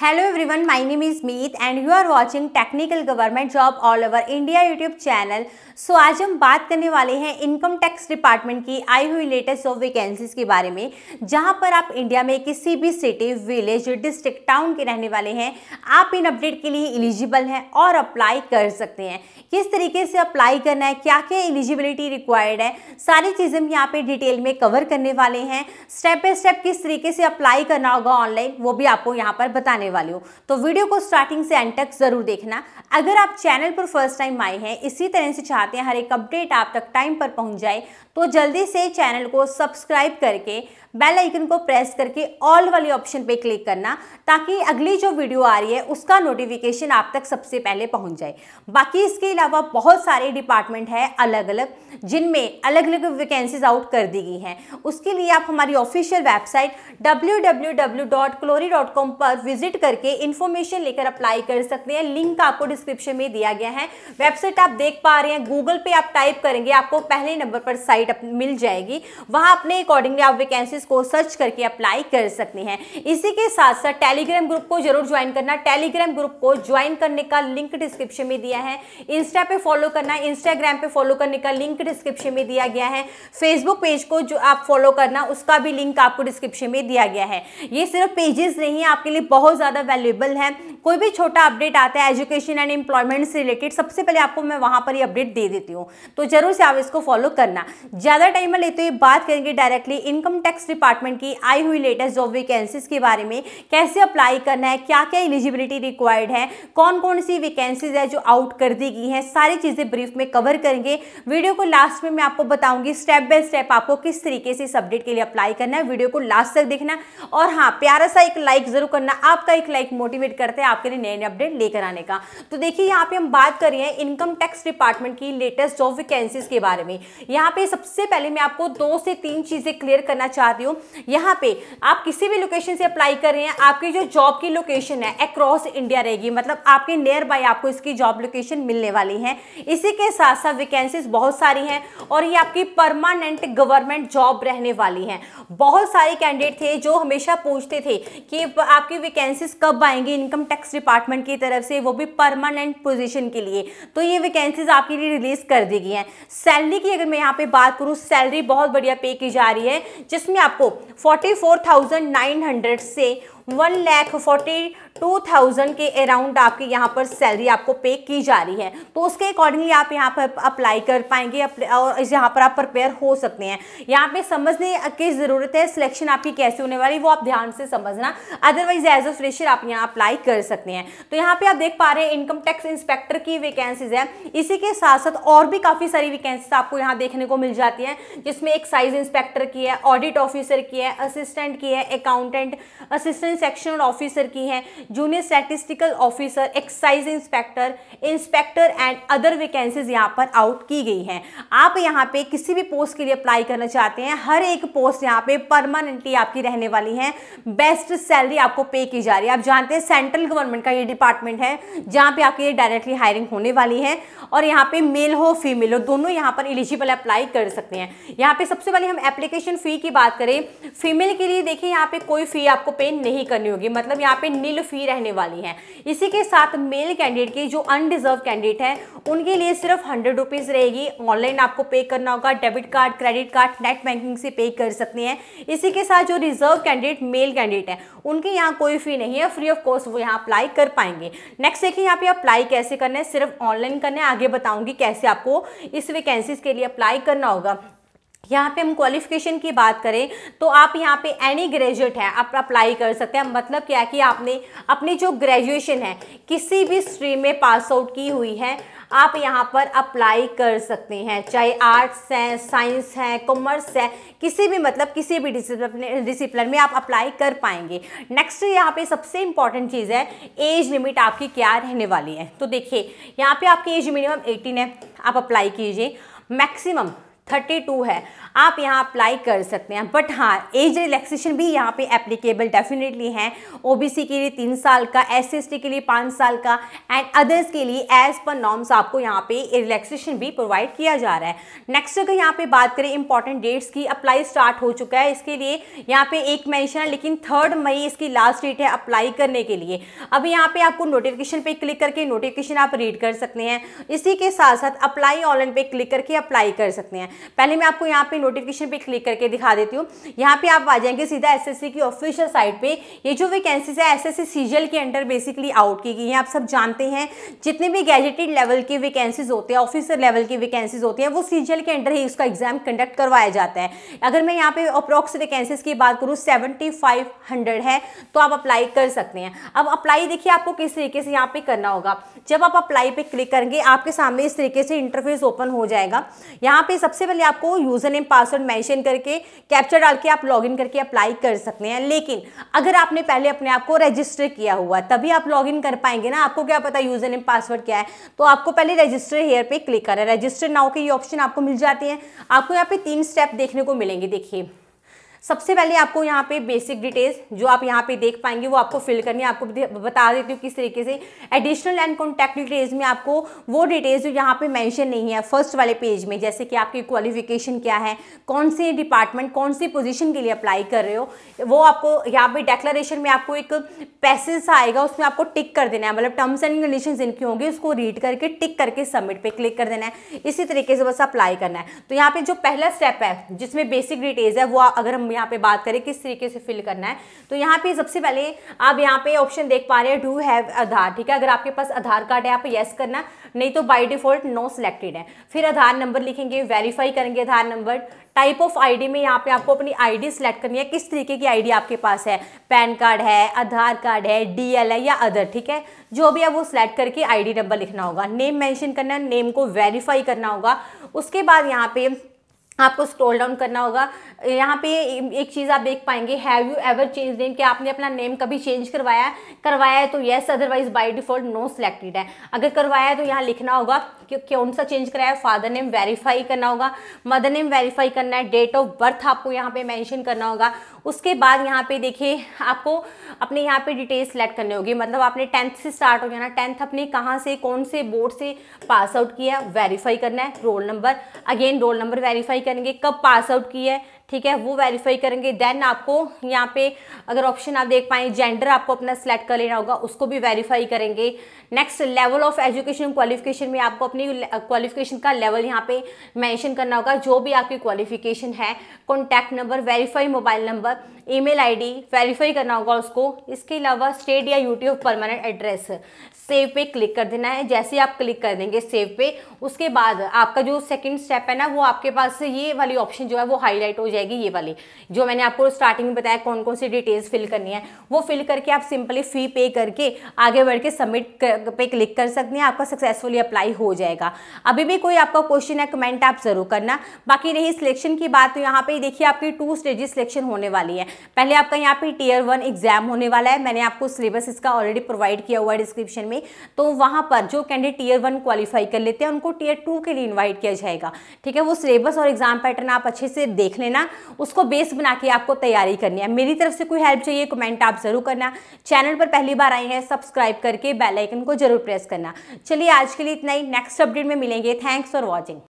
hello everyone my name is Meet and you are watching technical government job all over India YouTube channel so आज हम बात करने वाले हैं इनकम टैक्स डिपार्टमेंट की आई हुई लेटेस्ट ऑफ वैकेंसीज के बारे में जहां पर आप इंडिया में किसी भी सिटी विलेज डिस्ट्रिक्ट टाउन के रहने वाले हैं आप इन अपडेट के लिए एलिजिबल हैं और अप्लाई कर सकते हैं किस तरीके से अप्लाई करना है क्या क्या एलिजिबिलिटी रिक्वायर्ड है सारी चीज़ें हम यहाँ पर डिटेल में कवर करने वाले हैं स्टेप बाय स्टेप किस तरीके से अप्लाई करना होगा ऑनलाइन वो भी आपको यहाँ पर बताने बताने वाली हूँ तो वीडियो को स्टार्टिंग से एंड तक ज़रूर देखना अगर आप चैनल पर फर्स्ट टाइम आए हैं इसी तरह से चाहते हैं हर एक अपडेट आप तक टाइम पर पहुंच जाए तो जल्दी से चैनल को सब्सक्राइब करके बेल आइकन को प्रेस करके ऑल वाले ऑप्शन पे क्लिक करना ताकि अगली जो वीडियो आ रही है उसका नोटिफिकेशन आप तक सबसे पहले पहुंच जाए बाकी इसके अलावा बहुत सारे डिपार्टमेंट है अलग अलग जिनमें अलग अलग वैकेंसीज आउट कर दी गई हैं उसके लिए आप हमारी ऑफिशियल वेबसाइट डब्ल्यू पर विजिट करके इन्फॉर्मेशन लेकर अप्लाई कर सकते हैं लिंक आपको डिस्क्रिप्शन में दिया गया है वेबसाइट आप देख पा रहे हैं गूगल पर आप टाइप करेंगे आपको पहले नंबर पर साइट साइट मिल जाएगी वहां अपने अकॉर्डिंगली आप वैकेंसीज को सर्च करके अप्लाई कर सकते हैं इसी के साथ साथ टेलीग्राम ग्रुप को जरूर ज्वाइन करना टेलीग्राम ग्रुप को ज्वाइन करने का लिंक डिस्क्रिप्शन में दिया है इंस्टा पे फॉलो करना इंस्टाग्राम पे फॉलो करने का लिंक डिस्क्रिप्शन में दिया गया है फेसबुक पेज को जो आप फॉलो करना उसका भी लिंक आपको डिस्क्रिप्शन में दिया गया है ये सिर्फ पेजेस नहीं आपके लिए बहुत ज़्यादा वैल्यूएबल है कोई भी छोटा अपडेट आता है एजुकेशन एंड एम्प्लॉयमेंट से रिलेटेड सबसे पहले आपको मैं वहां पर ही अपडेट दे देती हूँ तो जरूर से आप इसको फॉलो करना ज़्यादा टाइम में लेते हुए बात करेंगे डायरेक्टली इनकम टैक्स डिपार्टमेंट की आई हुई लेटेस्ट जॉब वैकेंसीज के बारे में कैसे अप्लाई करना है क्या क्या एलिजिबिलिटी रिक्वायर्ड है कौन कौन सी वैकेंसीज है जो आउट कर दी गई हैं सारी चीज़ें ब्रीफ में कवर करेंगे वीडियो को लास्ट में मैं आपको बताऊंगी स्टेप बाय स्टेप आपको किस तरीके से इस अपडेट के लिए अप्लाई करना है वीडियो को लास्ट तक देखना और हाँ प्यारा सा एक लाइक ज़रूर करना आपका एक लाइक मोटिवेट करते हैं आपके लिए नए नए अपडेट लेकर आने का तो देखिए यहाँ पे हम बात कर रहे हैं इनकम टैक्स डिपार्टमेंट की लेटेस्ट जॉब वैकेंसीज के बारे में यहाँ पे सब सबसे पहले मैं आपको दो से तीन चीज़ें क्लियर करना चाहती हूँ यहाँ पे आप किसी भी लोकेशन से अप्लाई कर रहे हैं आपकी जो जॉब की लोकेशन है अक्रॉस इंडिया रहेगी मतलब आपके नियर बाय आपको इसकी जॉब लोकेशन मिलने वाली है इसी के साथ साथ वैकेंसीज बहुत सारी हैं और ये आपकी परमानेंट गवर्नमेंट जॉब रहने वाली है बहुत सारे कैंडिडेट थे जो हमेशा पूछते थे कि आपकी वैकेंसीज कब आएंगी इनकम टैक्स डिपार्टमेंट की तरफ से वो भी परमानेंट पोजिशन के लिए तो ये वैकेंसीज आपके लिए रिलीज कर दी गई हैं सैलरी की अगर मैं यहाँ पे बात लाख क्रूज सैलरी बहुत बढ़िया पे की जा रही है जिसमें आपको 44,900 से one lakh forty two thousand के अराउंड आपकी यहाँ पर सैलरी आपको पे की जा रही है तो उसके अकॉर्डिंगली आप यहाँ पर अप्लाई कर पाएंगे और यहाँ पर आप प्रिपेयर हो सकते हैं यहाँ पे समझने की ज़रूरत है सिलेक्शन आपकी कैसे होने वाली वो आप ध्यान से समझना अदरवाइज एज अ फ्रेशर आप यहाँ अप्लाई कर सकते हैं तो यहाँ पे आप देख पा रहे हैं इनकम टैक्स इंस्पेक्टर की वैकेंसीज है इसी के साथ साथ और भी काफ़ी सारी वैकेंसीज आपको यहाँ देखने को मिल जाती हैं जिसमें एक्साइज इंस्पेक्टर की है ऑडिट ऑफिसर की है असिस्टेंट की है accountant assistant assistant sectional officer की हैं junior statistical officer excise inspector inspector and other vacancies यहाँ पर आउट की गई हैं आप यहाँ पे किसी भी पोस्ट के लिए अप्लाई करना चाहते हैं हर एक पोस्ट यहाँ पे परमानेंटली आपकी रहने वाली है बेस्ट सैलरी आपको पे की जा रही है आप जानते हैं सेंट्रल गवर्नमेंट का ये डिपार्टमेंट है जहाँ पे आपकी डायरेक्टली हायरिंग होने वाली है और यहाँ पे मेल हो फीमेल हो दोनों यहाँ पर एलिजिबल अप्लाई कर सकते हैं यहाँ पे सबसे पहले हम एप्लीकेशन फ़ी की बात करें फीमेल के लिए देखिए यहाँ पे कोई फ़ी आपको पे नहीं नहीं करनी होगी मतलब यहाँ पे नील फी रहने वाली है इसी के साथ मेल कैंडिडेट के जो अनडिजर्व कैंडिडेट है उनके लिए सिर्फ हंड्रेड रुपीज़ रहेगी ऑनलाइन आपको पे करना होगा debit card credit card net banking से पे कर सकते हैं इसी के साथ जो रिजर्व कैंडिडेट मेल कैंडिडेट है उनके यहाँ कोई फी नहीं है फ्री ऑफ कॉस्ट वो यहाँ अप्लाई कर पाएंगे नेक्स्ट देखिए यहाँ पे अप्लाई कैसे करना है सिर्फ ऑनलाइन करना है आगे बताऊंगी कैसे आपको इस वैकेंसीज के लिए अप्लाई करना होगा यहाँ पे हम क्वालिफिकेशन की बात करें तो आप यहाँ पे एनी ग्रेजुएट है आप अप्लाई कर सकते हैं मतलब क्या है कि आपने अपनी जो ग्रेजुएशन है किसी भी स्ट्रीम में पास आउट की हुई है आप यहाँ पर अप्लाई कर सकते हैं चाहे आर्ट्स हैं साइंस हैं कॉमर्स है किसी भी मतलब किसी भी डिसिप्लिन डिसिप्लिन में आप अप्लाई कर पाएंगे नेक्स्ट यहाँ पे सबसे इंपॉर्टेंट चीज़ है एज लिमिट आपकी क्या रहने वाली है तो देखिए यहाँ पे आपकी एज मिनिमम 18 है आप अप्लाई कीजिए मैक्सिमम थर्टी टू है आप यहाँ अप्लाई कर सकते हैं बट हाँ एज रिलैक्सेशन भी यहाँ पे एप्लीकेबल डेफिनेटली है ओबीसी के लिए तीन साल का एस के लिए पाँच साल का एंड अदर्स के लिए एज पर नॉर्म्स आपको यहाँ पे रिलैक्सेशन भी प्रोवाइड किया जा रहा है नेक्स्ट अगर यहाँ पे बात करें इंपॉर्टेंट डेट्स की अप्लाई स्टार्ट हो चुका है इसके लिए यहाँ पे एक मैंशन है लेकिन थर्ड मई इसकी लास्ट डेट है अप्लाई करने के लिए अब यहाँ पे आपको नोटिफिकेशन पे क्लिक करके नोटिफिकेशन आप रीड कर सकते हैं इसी के साथ साथ अप्लाई ऑनलाइन पे क्लिक करके अप्लाई कर सकते हैं पहले मैं आपको यहाँ पे नोटिफिकेशन पे क्लिक करके दिखा देती हूँ यहाँ पे आप आ जाएंगे सीधा एसएससी की ऑफिशियल साइट पे ये जो वैकेंसीज है एसएससी सीजीएल के अंडर बेसिकली आउट की गई है आप सब जानते हैं जितने भी गैजेटेड लेवल के वैकेंसीज होते हैं ऑफिसर लेवल की वैकेंसीज होती हैं वो सीजीएल के अंडर ही उसका एग्जाम कंडक्ट करवाया जाता है अगर मैं यहाँ पे अप्रोक्स वैकेंसीज की बात करूँ सेवेंटी है तो आप अप्लाई कर सकते हैं अब अप्लाई देखिए आपको किस तरीके से यहाँ पे करना होगा जब आप अप्लाई पे क्लिक करेंगे आपके सामने इस तरीके से इंटरफेस ओपन हो जाएगा यहाँ पे सबसे सबसे पहले आपको यूज़र नेम पासवर्ड मेंशन करके कैप्चर डाल के आप लॉगिन करके अप्लाई कर सकते हैं लेकिन अगर आपने पहले अपने आप को रजिस्टर किया हुआ तभी आप लॉगिन कर पाएंगे ना आपको क्या पता यूज़र नेम पासवर्ड क्या है तो आपको पहले रजिस्टर हेयर पे क्लिक करना है रजिस्टर नाउ के ये ऑप्शन आपको मिल जाते हैं आपको यहाँ पे तीन स्टेप देखने को मिलेंगे देखिए सबसे पहले आपको यहाँ पे बेसिक डिटेल्स जो आप यहाँ पे देख पाएंगे वो आपको फिल करनी है आपको बता देती हूँ किस तरीके से एडिशनल एंड कॉन्टैक्ट डिटेल्स में आपको वो डिटेल्स जो यहाँ पे मेंशन नहीं है फर्स्ट वाले पेज में जैसे कि आपकी क्वालिफिकेशन क्या है कौन से डिपार्टमेंट कौन सी पोजिशन के लिए अप्लाई कर रहे हो वो आपको यहाँ पे डेक्लरेशन में आपको एक पैसेज आएगा उसमें आपको टिक कर देना है मतलब टर्म्स एंड कंडीशन जिनकी होंगी उसको रीड करके टिक करके सबमिट पर क्लिक कर देना है इसी तरीके से बस अप्लाई करना है तो यहाँ पर जो पहला स्टेप है जिसमें बेसिक डिटेल्स है वो अगर हम यहाँ पे बात करें किस तरीके से फिल करना है तो यहाँ पे सबसे पहले आप यहाँ पे ऑप्शन देख पा रहे हैं डू हैव आधार ठीक है अगर आपके पास आधार कार्ड है आप येस करना नहीं तो बाई डिफॉल्ट नो सिलेक्टेड है फिर आधार नंबर लिखेंगे वेरीफाई करेंगे Aadhaar number type of ID में यहाँ पे आपको अपनी आईडी सेलेक्ट करनी है किस तरीके की आईडी आपके पास है पैन कार्ड है आधार कार्ड है डीएल है या अदर ठीक है जो भी है वो सिलेक्ट करके आईडी नंबर लिखना होगा नेम मेंशन करना है नेम को वेरीफाई करना होगा उसके बाद यहाँ पे आपको स्क्रॉल डाउन करना होगा यहाँ पे एक चीज़ आप देख पाएंगे have you ever change name क्या आपने अपना नेम कभी चेंज करवाया करवाया है तो yes otherwise by default no selected है अगर करवाया है तो यहाँ लिखना होगा कि कौन सा चेंज कराया है फादर नेम वेरीफाई करना होगा मदर नेम वेरीफाई करना है डेट ऑफ बर्थ आपको यहाँ पे मैंशन करना होगा उसके बाद यहाँ पे देखिए आपको अपने यहाँ पे डिटेल सेलेक्ट करनी होगी मतलब आपने टेंथ से स्टार्ट हो जाना टेंथ अपने कहाँ से कौन से बोर्ड से पास आउट किया वेरीफाई करना है roll number again roll number verify करेंगे कब पास आउट की है ठीक है वो वेरीफाई करेंगे देन आपको यहाँ पे अगर ऑप्शन आप देख पाए जेंडर आपको अपना सेलेक्ट कर लेना होगा उसको भी वेरीफाई करेंगे next level of education qualification में आपको अपनी क्वालिफिकेशन का लेवल यहाँ पे मेंशन करना होगा जो भी आपकी क्वालिफिकेशन है contact number verify mobile number e mail verify करना होगा उसको इसके अलावा स्टेट या UT of permanent address save पे क्लिक कर देना है जैसे आप क्लिक कर देंगे सेव पे उसके बाद आपका जो सेकेंड स्टेप है ना वो आपके पास ये वाली ऑप्शन जो है वो हाईलाइट हो जाएगी जाएगी ये वाली जो मैंने आपको स्टार्टिंग में बताया कौन कौन सी डिटेल्स फिल करनी है वो फिल करके आप सिंपली फ़ी पे करके आगे बढ़ के सबमिट पे क्लिक कर सकते हैं आपका सक्सेसफुली अप्लाई हो जाएगा अभी भी कोई आपका क्वेश्चन है कमेंट आप ज़रूर करना बाकी रही सिलेक्शन की बात तो यहाँ पे देखिए आपकी टू स्टेज सिलेक्शन होने वाली है पहले आपका यहाँ पे टीयर वन एग्जाम होने वाला है मैंने आपको सिलेबस इसका ऑलरेडी प्रोवाइड किया हुआ है डिस्क्रिप्शन में तो वहाँ पर जो कैंडिडेट टीयर वन क्वालिफाई कर लेते हैं उनको टीयर टू के लिए इन्वाइट किया जाएगा ठीक है वो सिलेबस और एग्जाम पैटर्न आप अच्छे से देख लेना ना उसको बेस बना के आपको तैयारी करनी है मेरी तरफ से कोई हेल्प चाहिए कमेंट आप ज़रूर करना चैनल पर पहली बार आई हैं सब्सक्राइब करके बेलाइकन को जरूर प्रेस करना चलिए आज के लिए इतना ही नेक्स्ट अपडेट में मिलेंगे थैंक्स फॉर वॉचिंग